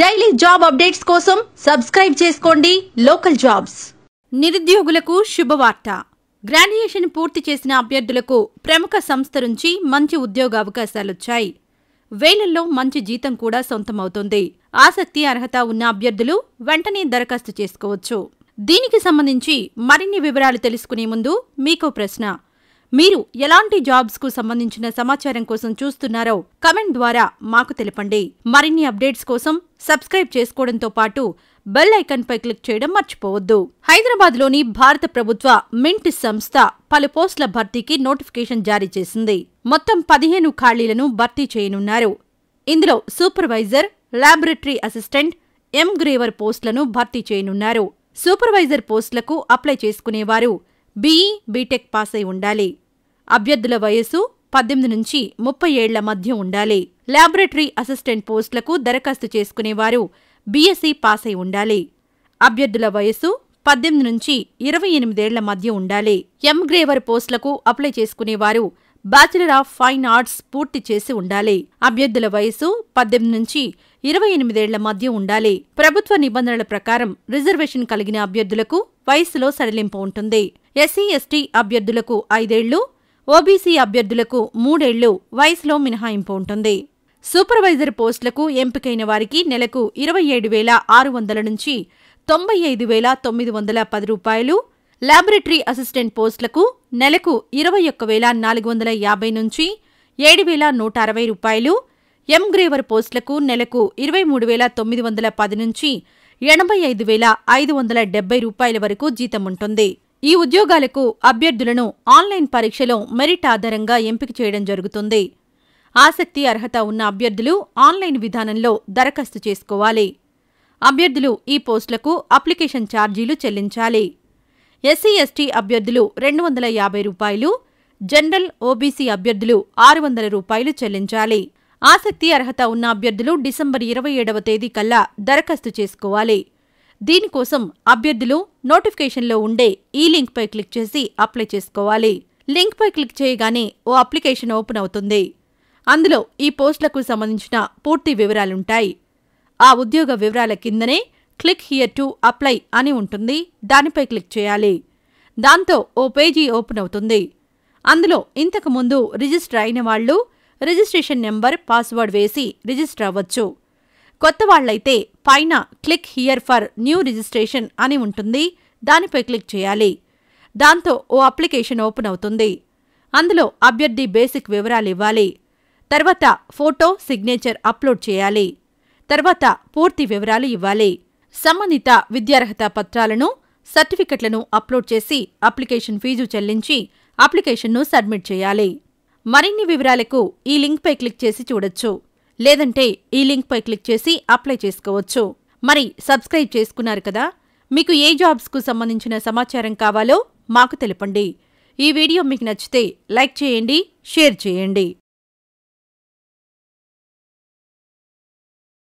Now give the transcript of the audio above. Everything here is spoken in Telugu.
డైలీ జాబ్ అప్డేట్స్ కోసం సబ్స్క్రైబ్ చేసుకోండి లోకల్ జాబ్స్ నిరుద్యోగులకు శుభవార్త గ్రాడ్యుయేషన్ పూర్తి చేసిన అభ్యర్థులకు ప్రముఖ సంస్థ నుంచి మంచి ఉద్యోగ అవకాశాలొచ్చాయి వేలల్లో మంచి జీతం కూడా సొంతమవుతుంది ఆసక్తి అర్హత ఉన్న అభ్యర్థులు వెంటనే దరఖాస్తు చేసుకోవచ్చు దీనికి సంబంధించి మరిన్ని వివరాలు తెలుసుకునే ముందు మీకో ప్రశ్న మీరు ఎలాంటి జాబ్స్కు సంబంధించిన సమాచారం కోసం చూస్తున్నారో కమెంట్ ద్వారా మాకు తెలపండి మరిన్ని అప్డేట్స్ కోసం సబ్స్క్రైబ్ చేసుకోవడంతో పాటు బెల్ ఐకన్పై క్లిక్ చేయడం మర్చిపోవద్దు హైదరాబాద్లోని భారత ప్రభుత్వ మింట్ సంస్థ పలు పోస్టుల భర్తీకి నోటిఫికేషన్ జారీ చేసింది మొత్తం పదిహేను ఖాళీలను భర్తీ చేయనున్నారు ఇందులో supervisor laboratory assistant engraver పోస్టులను భర్తీ చేయనున్నారు సూపర్వైజర్ పోస్టులకు అప్లై చేసుకునేవారు బీఈ బీటెక్ పాస్ అయి ఉండాలి అభ్యర్థుల వయసు పద్దెనిమిది నుంచి ముప్పై ఏళ్ల మధ్య ఉండాలి ల్యాబొరేటరీ అసిస్టెంట్ పోస్టులకు దరఖాస్తు చేసుకునేవారు బీఎస్సీ పాస్ అయి ఉండాలి అభ్యర్థుల వయసు పద్దెనిమిది నుంచి ఇరవై ఎనిమిదేళ్ల మధ్య ఉండాలి ఎంగ్రేవర్ పోస్టులకు అప్లై చేసుకునేవారు బ్యాచిలర్ ఆఫ్ ఫైన్ ఆర్ట్స్ పూర్తి చేసి ఉండాలి అభ్యర్థుల వయసు పద్దెనిమిది నుంచి ఇరవై ఎనిమిదేళ్ల మధ్య ఉండాలి ప్రభుత్వ నిబంధనల ప్రకారం రిజర్వేషన్ కలిగిన అభ్యర్థులకు వయస్సులో సడలింపు ఉంటుంది ఎస్సీ ఎస్టీ అభ్యర్థులకు ఐదేళ్లు ఓబీసీ అభ్యర్థులకు మూడేళ్లు వయసులో మినహాయింపు ఉంటుంది సూపర్వైజర్ పోస్టులకు ఎంపికైన వారికి నెలకు ఇరవై ఏడు వేల ఆరు వందల నుంచి తొంభై ఐదు వేల తొమ్మిది వందల పది రూపాయలు లాబొరేటరీ అసిస్టెంట్ పోస్టులకు నెలకు ఇరవై ఒక్క వేల నాలుగు వందల యాభై నుంచి ఏడు వేల నూట అరవై రూపాయలు ఎంగ్రేవర్ పోస్టులకు నెలకు ఇరవై మూడు వేల తొమ్మిది వందల పది నుంచి ఎనభై ఐదు వేల ఐదు వందల డెబ్బై రూపాయల వరకు జీతం ఉంటుంది ఈ ఉద్యోగాలకు అభ్యర్థులను ఆన్లైన్ పరీక్షలో మెరిట్ ఆధారంగా ఎంపిక చేయడం జరుగుతుంది ఆసక్తి అర్హత ఉన్న అభ్యర్థులు ఆన్లైన్ విధానంలో దరఖాస్తు చేసుకోవాలి అభ్యర్థులు ఈ పోస్టులకు అప్లికేషన్ ఛార్జీలు చెల్లించాలి ఎస్సీ ఎస్టీ అభ్యర్థులు రెండు వందల యాభై రూపాయలు జనరల్ ఓబీసీ అభ్యర్థులు ఆరు వందల రూపాయలు చెల్లించాలి ఆసక్తి అర్హత ఉన్న అభ్యర్థులు డిసెంబర్ ఇరవై ఏడవ తేదీ కల్లా దరఖాస్తు చేసుకోవాలి దీనికోసం అభ్యర్థులు నోటిఫికేషన్లో ఉండే ఈ లింక్పై క్లిక్ చేసి అప్లై చేసుకోవాలి లింక్పై క్లిక్ చేయగానే ఓ అప్లికేషన్ ఓపెన్ అవుతుంది అందులో ఈ పోస్టులకు సంబంధించిన పూర్తి వివరాలుంటాయి ఆ ఉద్యోగ వివరాల కిందనే క్లిక్ హియర్ టు అప్లై అని ఉంటుంది దానిపై క్లిక్ చేయాలి దాంతో ఓ పేజీ ఓపెన్ అవుతుంది అందులో ఇంతకుముందు రిజిస్టర్ అయిన వాళ్ళు రిజిస్ట్రేషన్ నెంబర్ పాస్వర్డ్ వేసి రిజిస్టర్ అవ్వచ్చు కొత్త వాళ్లైతే పైన click here for new registration అని ఉంటుంది దానిపై క్లిక్ చేయాలి దాంతో ఓ అప్లికేషన్ ఓపెన్ అవుతుంది అందులో అభ్యర్థి బేసిక్ వివరాలు ఇవ్వాలి తర్వాత ఫోటో సిగ్నేచర్ అప్లోడ్ చేయాలి తర్వాత పూర్తి వివరాలు ఇవ్వాలి సంబంధిత విద్యార్హత పత్రాలను సర్టిఫికెట్లను అప్లోడ్ చేసి అప్లికేషన్ ఫీజు చెల్లించి అప్లికేషన్ను సబ్మిట్ చేయాలి మరిన్ని వివరాలకు ఈ లింక్పై క్లిక్ చేసి చూడొచ్చు లేదంటే ఈ లింక్పై క్లిక్ చేసి అప్లై చేసుకోవచ్చు మరి సబ్స్క్రైబ్ చేసుకున్నారు కదా మీకు ఏ జాబ్స్కు సంబంధించిన సమాచారం కావాలో మాకు తెలుపండి ఈ వీడియో మీకు నచ్చితే లైక్ చేయండి షేర్ చేయండి